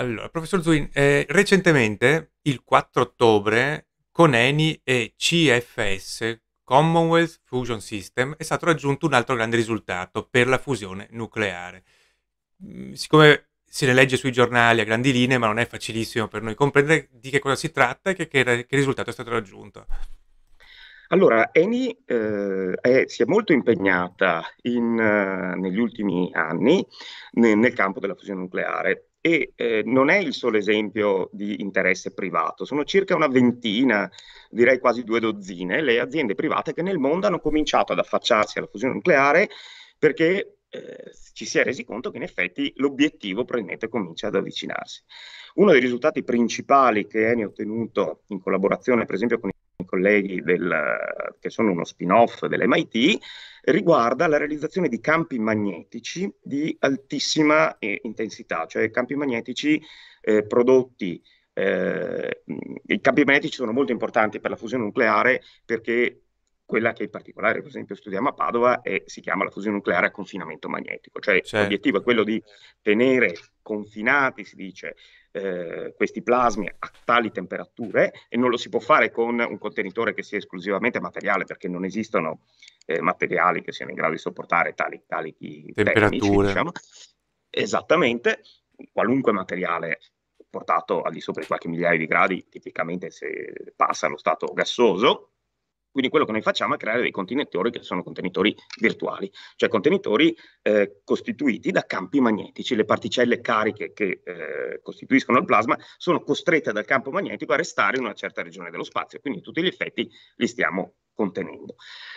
Allora, professor Zuin, eh, recentemente, il 4 ottobre, con ENI e CFS, Commonwealth Fusion System, è stato raggiunto un altro grande risultato per la fusione nucleare. Mm, siccome se ne legge sui giornali a grandi linee, ma non è facilissimo per noi comprendere di che cosa si tratta e che, che, che risultato è stato raggiunto. Allora, Eni eh, è, si è molto impegnata in, eh, negli ultimi anni nel, nel campo della fusione nucleare e eh, non è il solo esempio di interesse privato, sono circa una ventina, direi quasi due dozzine, le aziende private che nel mondo hanno cominciato ad affacciarsi alla fusione nucleare perché eh, ci si è resi conto che in effetti l'obiettivo probabilmente comincia ad avvicinarsi. Uno dei risultati principali che Eni ha ottenuto in collaborazione per esempio con colleghi del, che sono uno spin-off dell'MIT, riguarda la realizzazione di campi magnetici di altissima eh, intensità, cioè campi magnetici eh, prodotti. Eh, I campi magnetici sono molto importanti per la fusione nucleare perché quella che in particolare, per esempio, studiamo a Padova è, si chiama la fusione nucleare a confinamento magnetico, cioè certo. l'obiettivo è quello di tenere confinati, si dice, eh, questi plasmi a tali temperature e non lo si può fare con un contenitore che sia esclusivamente materiale perché non esistono eh, materiali che siano in grado di sopportare tali, tali temperature. Termici, diciamo. Esattamente, qualunque materiale portato al di sopra di qualche migliaio di gradi, tipicamente se passa allo stato gassoso, quindi quello che noi facciamo è creare dei contenitori che sono contenitori virtuali, cioè contenitori eh, costituiti da campi magnetici. Le particelle cariche che eh, costituiscono il plasma sono costrette dal campo magnetico a restare in una certa regione dello spazio, quindi tutti gli effetti li stiamo contenendo.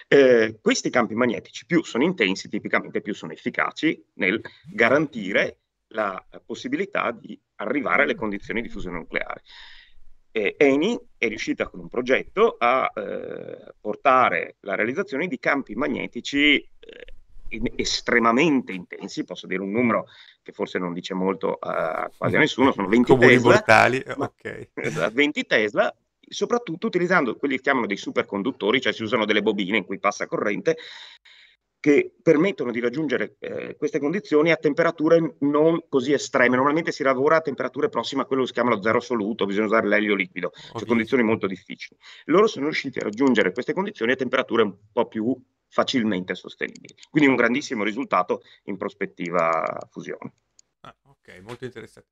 Eh, questi campi magnetici più sono intensi, tipicamente più sono efficaci nel garantire la possibilità di arrivare alle condizioni di fusione nucleare eh, Eni è riuscita con un progetto a eh, portare la realizzazione di campi magnetici eh, estremamente intensi, posso dire un numero che forse non dice molto a quasi a nessuno, sono 20 Comuni Tesla. Mortali. Eh, okay. 20 esatto, Tesla, soprattutto utilizzando quelli che chiamano dei superconduttori, cioè si usano delle bobine in cui passa corrente, che permettono di raggiungere eh, queste condizioni a temperature non così estreme. Normalmente si lavora a temperature prossime a quello che si chiama lo zero assoluto, bisogna usare l'elio liquido, Ovvio. Cioè su condizioni molto difficili. Loro sono riusciti a raggiungere queste condizioni a temperature un po' più facilmente sostenibili. Quindi un grandissimo risultato in prospettiva fusione. Ah, ok, molto interessante.